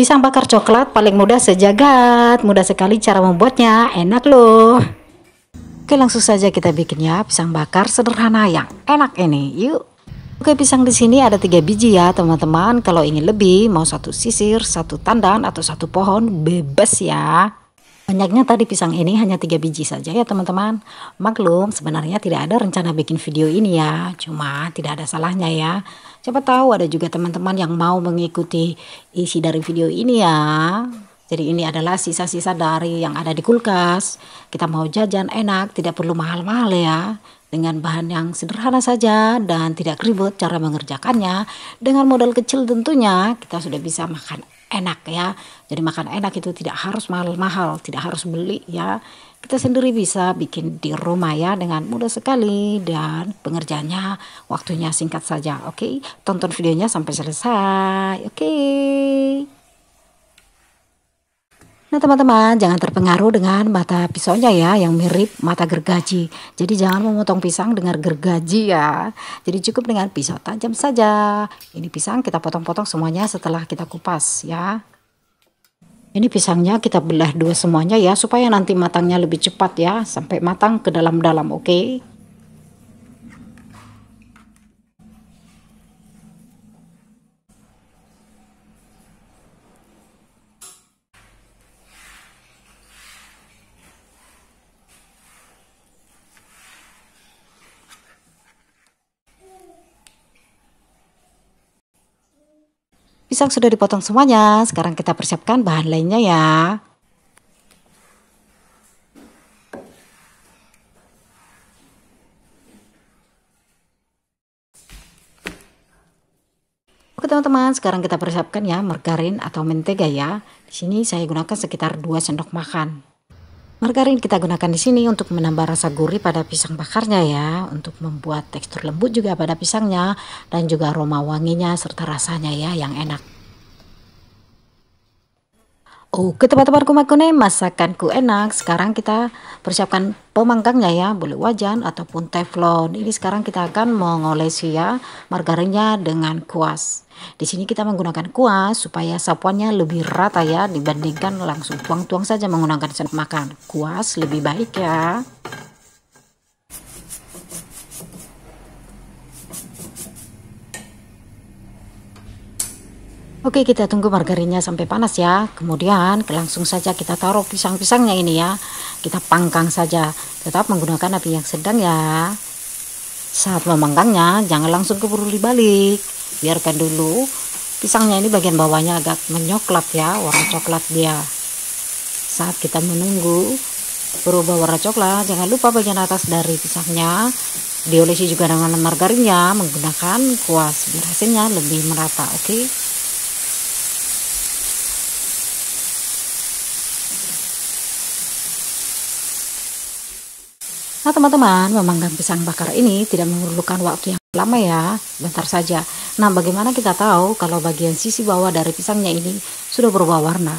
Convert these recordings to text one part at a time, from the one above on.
Pisang bakar coklat paling mudah sejagat, mudah sekali cara membuatnya, enak loh. Oke langsung saja kita bikinnya pisang bakar sederhana yang enak ini, yuk. Oke pisang di sini ada tiga biji ya teman-teman. Kalau ingin lebih mau satu sisir, satu tandan atau satu pohon bebas ya. Banyaknya tadi pisang ini hanya tiga biji saja ya teman-teman. Maklum sebenarnya tidak ada rencana bikin video ini ya. Cuma tidak ada salahnya ya Siapa tahu ada juga teman-teman yang mau mengikuti isi dari video ini ya. Jadi ini adalah sisa-sisa dari yang ada di kulkas. Kita mau jajan enak, tidak perlu mahal-mahal ya. Dengan bahan yang sederhana saja dan tidak ribet cara mengerjakannya. Dengan modal kecil tentunya kita sudah bisa makan enak ya. Jadi makan enak itu tidak harus mahal-mahal, tidak harus beli ya. Kita sendiri bisa bikin di rumah ya dengan mudah sekali dan pengerjaannya waktunya singkat saja. Oke, okay? tonton videonya sampai selesai. Oke. Okay. Nah teman-teman jangan terpengaruh dengan mata pisaunya ya yang mirip mata gergaji. Jadi jangan memotong pisang dengan gergaji ya. Jadi cukup dengan pisau tajam saja. Ini pisang kita potong-potong semuanya setelah kita kupas ya. Ini pisangnya kita belah dua semuanya ya supaya nanti matangnya lebih cepat ya sampai matang ke dalam-dalam oke. okay? Pisang sudah dipotong semuanya. Sekarang kita persiapkan bahan lainnya ya. Oke teman-teman, sekarang kita persiapkan ya margarin atau mentega ya. Di sini saya gunakan sekitar 2 sendok makan. Margarin kita gunakan di sini untuk menambah rasa gurih pada pisang bakarnya ya, untuk membuat tekstur lembut juga pada pisangnya dan juga aroma wanginya serta rasanya ya yang enak. Oke oh, teman-temanku makune masakanku enak sekarang kita persiapkan pemanggangnya ya boleh wajan ataupun teflon ini sekarang kita akan mengolesi ya margarinnya dengan kuas di sini kita menggunakan kuas supaya sapuannya lebih rata ya dibandingkan langsung tuang-tuang saja menggunakan sendok makan kuas lebih baik ya Oke kita tunggu margarinnya sampai panas ya kemudian langsung saja kita taruh pisang-pisangnya ini ya kita panggang saja tetap menggunakan api yang sedang ya saat memanggangnya jangan langsung keburu dibalik biarkan dulu pisangnya ini bagian bawahnya agak menyoklat ya warna coklat dia saat kita menunggu berubah warna coklat jangan lupa bagian atas dari pisangnya diolesi juga dengan margarinnya menggunakan kuas biar hasilnya lebih merata oke okay? Nah teman-teman, memanggang pisang bakar ini tidak memerlukan waktu yang lama ya, bentar saja. Nah bagaimana kita tahu kalau bagian sisi bawah dari pisangnya ini sudah berubah warna?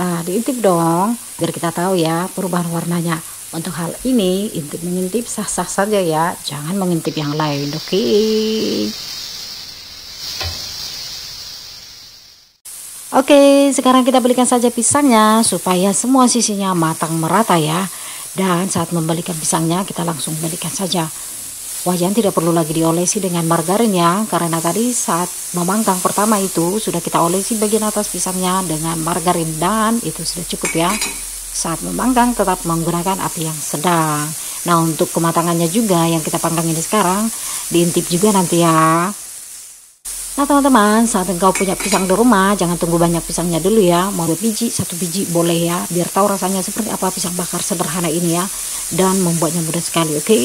Nah diintip dong, biar kita tahu ya perubahan warnanya. Untuk hal ini, intip mengintip sah-sah saja ya, jangan mengintip yang lain, oke? Okay? Oke, sekarang kita belikan saja pisangnya supaya semua sisinya matang merata ya. Dan saat membalikan pisangnya, kita langsung balikan saja. Wajan tidak perlu lagi diolesi dengan margarin ya, karena tadi saat memanggang pertama itu sudah kita olesi bagian atas pisangnya dengan margarin dan itu sudah cukup ya. Saat memanggang tetap menggunakan api yang sedang. Nah untuk kematangannya juga yang kita panggang ini sekarang diintip juga nanti ya. Nah teman-teman saat engkau punya pisang di rumah jangan tunggu banyak pisangnya dulu ya mau dua biji satu biji boleh ya biar tahu rasanya seperti apa pisang bakar sederhana ini ya dan membuatnya mudah sekali oke okay?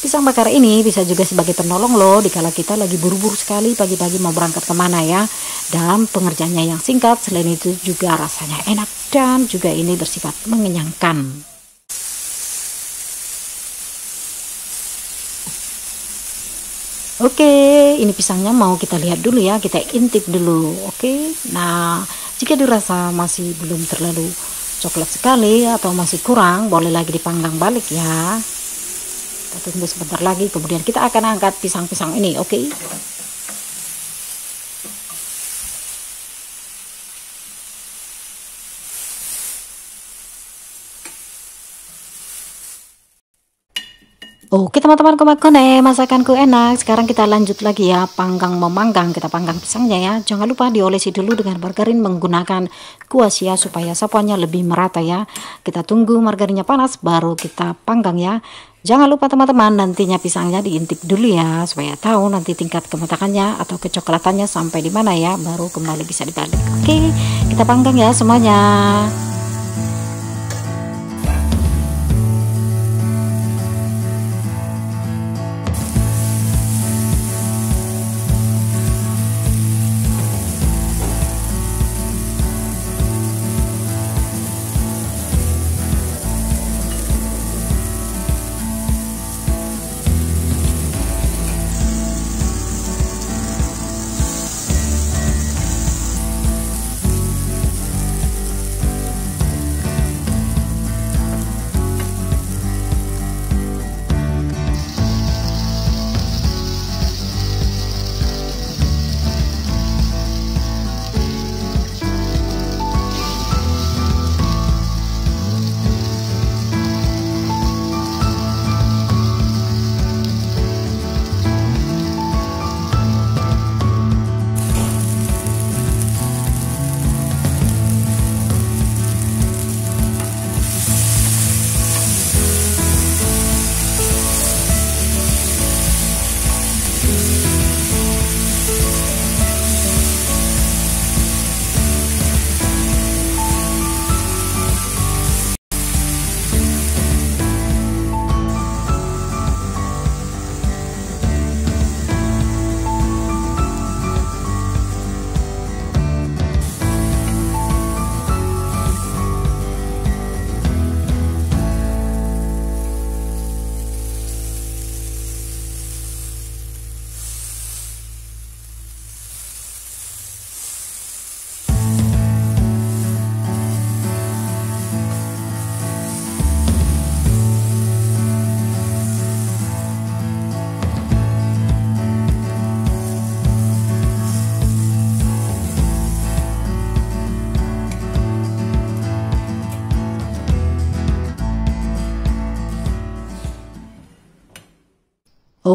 Pisang bakar ini bisa juga sebagai penolong loh dikala kita lagi buru-buru sekali pagi-pagi mau berangkat kemana ya. dan pengerjaannya yang singkat, selain itu juga rasanya enak dan juga ini bersifat mengenyangkan. Oke, ini pisangnya mau kita lihat dulu ya, kita intip dulu. Oke. Nah, jika dirasa masih belum terlalu coklat sekali atau masih kurang, boleh lagi dipanggang balik ya. Kita tunggu sebentar lagi, kemudian kita akan angkat pisang-pisang ini, oke? Okay? Oke teman-teman komakone ya. masakanku enak sekarang kita lanjut lagi ya panggang memanggang kita panggang pisangnya ya jangan lupa diolesi dulu dengan margarin menggunakan kuas ya supaya sapuannya lebih merata ya kita tunggu margarinnya panas baru kita panggang ya jangan lupa teman-teman nantinya pisangnya diintip dulu ya supaya tahu nanti tingkat kematangannya atau kecoklatannya sampai di mana ya baru kembali bisa dibalik oke kita panggang ya semuanya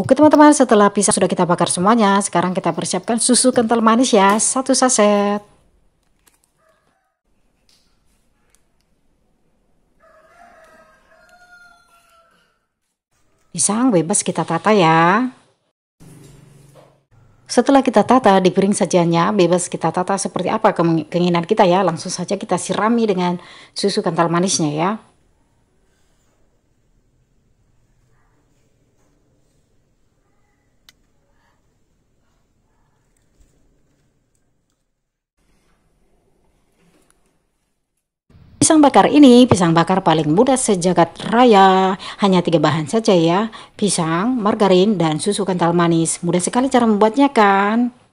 Oke teman-teman, setelah pisang sudah kita bakar semuanya, sekarang kita persiapkan susu kental manis ya, satu saset. Pisang bebas kita tata ya. Setelah kita tata di piring sajiannya, bebas kita tata seperti apa keinginan kita ya. Langsung saja kita sirami dengan susu kental manisnya ya. Pisang bakar ini pisang bakar paling mudah sejagat raya. Hanya tiga bahan saja ya, pisang, margarin, dan susu kental manis. Mudah sekali cara membuatnya kan?